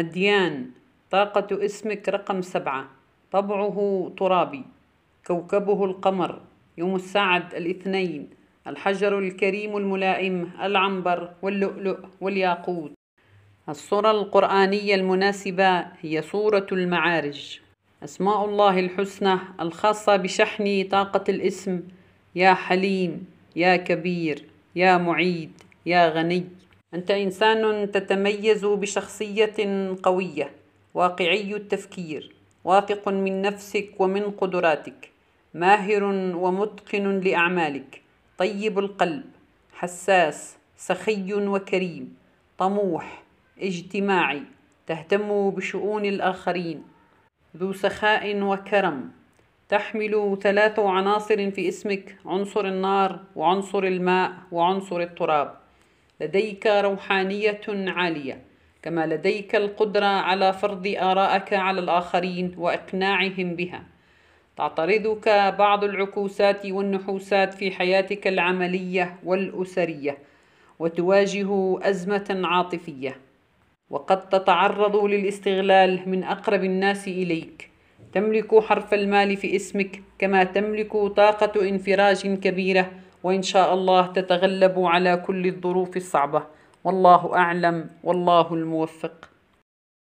هديان طاقة اسمك رقم سبعة طبعه ترابي كوكبه القمر يوم السعد الاثنين الحجر الكريم الملائم العنبر واللؤلؤ والياقوت الصورة القرآنية المناسبة هي صورة المعارج أسماء الله الحسنى الخاصة بشحن طاقة الاسم يا حليم يا كبير يا معيد يا غني أنت إنسان تتميز بشخصية قوية واقعي التفكير واثق من نفسك ومن قدراتك ماهر ومتقن لأعمالك طيب القلب حساس سخي وكريم طموح اجتماعي تهتم بشؤون الآخرين ذو سخاء وكرم تحمل ثلاث عناصر في اسمك عنصر النار وعنصر الماء وعنصر التراب لديك روحانية عالية كما لديك القدرة على فرض آراءك على الآخرين وإقناعهم بها تعترضك بعض العكوسات والنحوسات في حياتك العملية والأسرية وتواجه أزمة عاطفية وقد تتعرض للاستغلال من أقرب الناس إليك تملك حرف المال في اسمك كما تملك طاقة انفراج كبيرة وإن شاء الله تتغلبوا على كل الظروف الصعبة والله أعلم والله الموفق